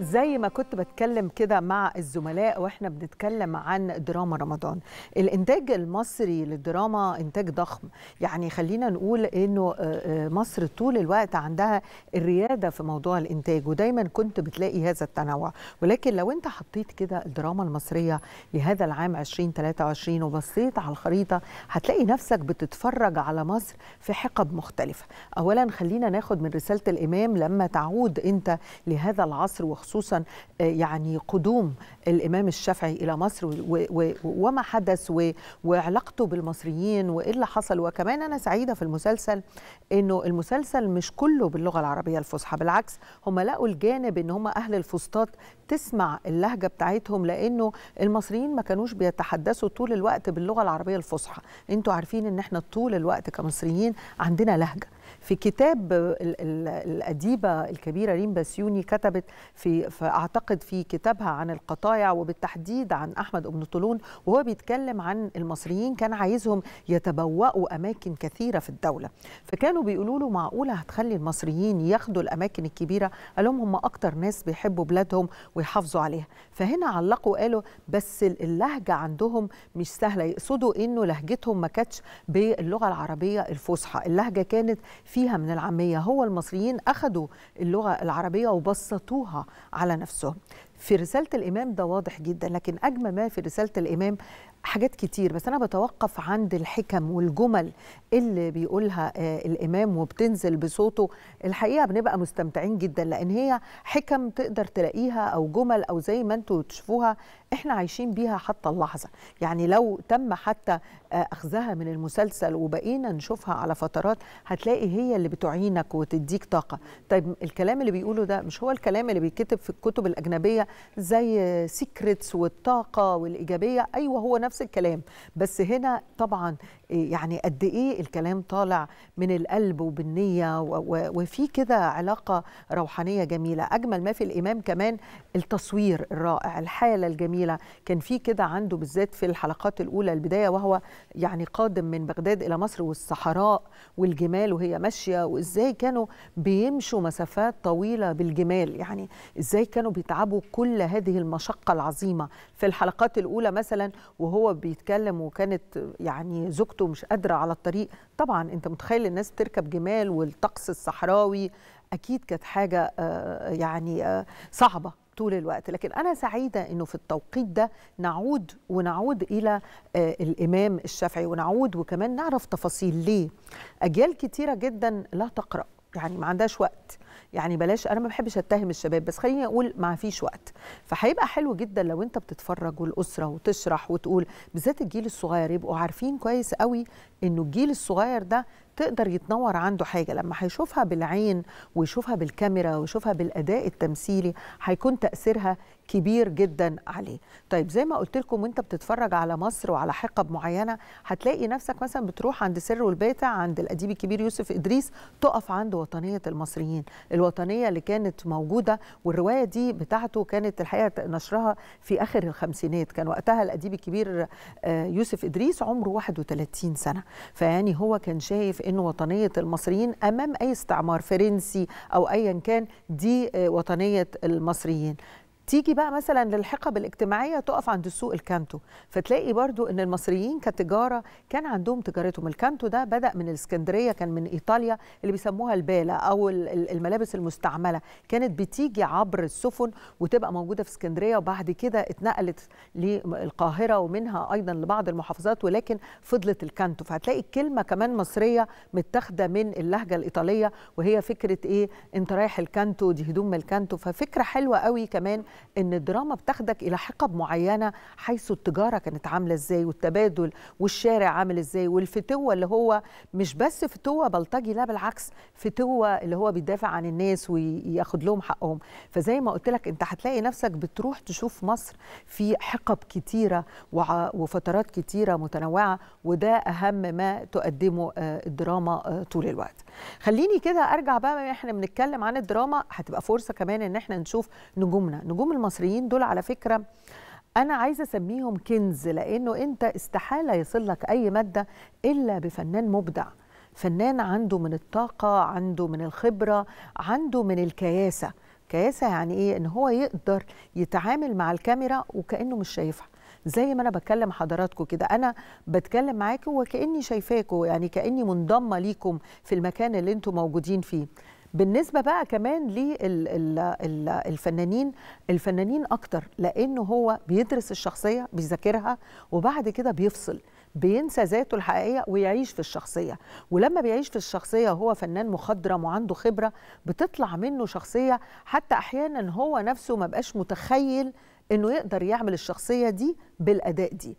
زي ما كنت بتكلم كده مع الزملاء واحنا بنتكلم عن دراما رمضان الانتاج المصري للدراما انتاج ضخم يعني خلينا نقول انه آه، آه، مصر طول الوقت عندها الرياده في موضوع الانتاج ودايما كنت بتلاقي هذا التنوع ولكن لو انت حطيت كده الدراما المصريه لهذا العام 2023 وبصيت على الخريطه هتلاقي نفسك بتتفرج على مصر في حقب مختلفه اولا خلينا ناخد من رساله الامام لما تعود انت لهذا العصر وخصوصا آه، يعني قدوم الامام الشافعي الى مصر وما حدث وعلاقته بالمصريين وايه اللي حصل وكمان انا سعيده في المسلسل انه المسلسل مش كله باللغه العربيه الفصحى بالعكس هم لقوا الجانب ان هم اهل الفسطاط تسمع اللهجه بتاعتهم لانه المصريين ما كانوش بيتحدثوا طول الوقت باللغه العربيه الفصحى انتوا عارفين ان احنا طول الوقت كمصريين عندنا لهجه في كتاب الاديبه الكبيره ريم بسيوني كتبت في, اعتقد في كتابها عن القطاع الضايع وبالتحديد عن احمد ابن طولون وهو بيتكلم عن المصريين كان عايزهم يتبوأوا اماكن كثيره في الدوله فكانوا بيقولوا له معقوله هتخلي المصريين ياخدوا الاماكن الكبيره قال لهم هم اكتر ناس بيحبوا بلادهم ويحافظوا عليها فهنا علقوا قالوا بس اللهجه عندهم مش سهله يقصدوا انه لهجتهم ما كانتش باللغه العربيه الفصحى اللهجه كانت فيها من العاميه هو المصريين اخذوا اللغه العربيه وبسطوها على نفسهم في رسالة الإمام ده واضح جدا لكن أجمل ما في رسالة الإمام حاجات كتير بس انا بتوقف عند الحكم والجمل اللي بيقولها آه، الامام وبتنزل بصوته الحقيقه بنبقى مستمتعين جدا لان هي حكم تقدر تلاقيها او جمل او زي ما انتم تشوفوها احنا عايشين بيها حتى اللحظه يعني لو تم حتى آه، اخذها من المسلسل وبقينا نشوفها على فترات هتلاقي هي اللي بتعينك وتديك طاقه طيب الكلام اللي بيقوله ده مش هو الكلام اللي بيتكتب في الكتب الاجنبيه زي سيكريتس آه، والطاقه والايجابيه ايوه هو نفس نفس الكلام بس هنا طبعا يعني قد ايه الكلام طالع من القلب وبالنيه وفي كده علاقه روحانيه جميله اجمل ما في الامام كمان التصوير الرائع الحاله الجميله كان في كده عنده بالذات في الحلقات الاولى البدايه وهو يعني قادم من بغداد الى مصر والصحراء والجمال وهي ماشيه وازاي كانوا بيمشوا مسافات طويله بالجمال يعني ازاي كانوا بيتعبوا كل هذه المشقه العظيمه في الحلقات الاولى مثلا وهو وهو بيتكلم وكانت يعني زوجته مش قادره على الطريق طبعا انت متخيل الناس تركب جمال والطقس الصحراوي اكيد كانت حاجه آه، يعني آه، صعبه طول الوقت لكن أنا سعيدة أنه في التوقيت ده نعود ونعود إلى آه، الإمام الشافعي ونعود وكمان نعرف تفاصيل ليه أجيال كتيرة جدا لا تقرأ يعني ما عندهاش وقت يعني بلاش انا ما بحبش اتهم الشباب بس خليني اقول ما فيش وقت فهيبقى حلو جدا لو انت بتتفرج والاسره وتشرح وتقول بالذات الجيل الصغير يبقوا عارفين كويس قوي انه الجيل الصغير ده تقدر يتنور عنده حاجة لما هيشوفها بالعين ويشوفها بالكاميرا ويشوفها بالأداء التمثيلي هيكون تأثيرها كبير جدا عليه طيب زي ما قلت لكم وانت بتتفرج على مصر وعلى حقب معينة هتلاقي نفسك مثلا بتروح عند سر والباتع عند الأديب الكبير يوسف إدريس تقف عند وطنية المصريين الوطنيه اللي كانت موجوده والروايه دي بتاعته كانت الحقيقه نشرها في اخر الخمسينات كان وقتها الاديب الكبير آه، يوسف ادريس عمره 31 سنه فيعني هو كان شايف ان وطنيه المصريين امام اي استعمار فرنسي او ايا كان دي آه، وطنيه المصريين تيجي بقى مثلا للحقب الاجتماعيه تقف عند السوق الكانتو فتلاقي برضو ان المصريين كتجاره كان عندهم تجارتهم الكانتو ده بدا من الاسكندريه كان من ايطاليا اللي بيسموها الباله او الملابس المستعمله كانت بتيجي عبر السفن وتبقى موجوده في اسكندريه وبعد كده اتنقلت للقاهره ومنها ايضا لبعض المحافظات ولكن فضلت الكانتو فهتلاقي الكلمه كمان مصريه متاخده من اللهجه الايطاليه وهي فكره ايه انت رايح الكانتو دي هدوم الكانتو ففكره حلوه قوي كمان ان الدراما بتاخدك الى حقب معينه حيث التجاره كانت عامله ازاي والتبادل والشارع عامل ازاي والفتوه اللي هو مش بس فتوه بلطجي لا بالعكس فتوه اللي هو بيدافع عن الناس وياخد لهم حقهم فزي ما قلت لك انت هتلاقي نفسك بتروح تشوف مصر في حقب كتيره وفترات كتيره متنوعه وده اهم ما تقدمه آه، الدراما آه، طول الوقت خليني كده ارجع بقى احنا بنتكلم عن الدراما هتبقى فرصه كمان ان احنا نشوف نجومنا نجوم النجوم المصريين دول على فكره انا عايزه اسميهم كنز لانه انت استحاله يصل لك اي ماده الا بفنان مبدع فنان عنده من الطاقه عنده من الخبره عنده من الكياسه كياسه يعني ايه ان هو يقدر يتعامل مع الكاميرا وكانه مش شايفها زي ما انا بكلم حضراتكم كده انا بتكلم معاكم وكاني شايفاكم يعني كاني منضمه ليكم في المكان اللي انتم موجودين فيه بالنسبه بقى كمان للفنانين الفنانين اكتر لانه هو بيدرس الشخصيه بيذاكرها وبعد كده بيفصل بينسى ذاته الحقيقيه ويعيش في الشخصيه ولما بيعيش في الشخصيه هو فنان مخضرم وعنده خبره بتطلع منه شخصيه حتى احيانا هو نفسه ما بقاش متخيل انه يقدر يعمل الشخصيه دي بالاداء دي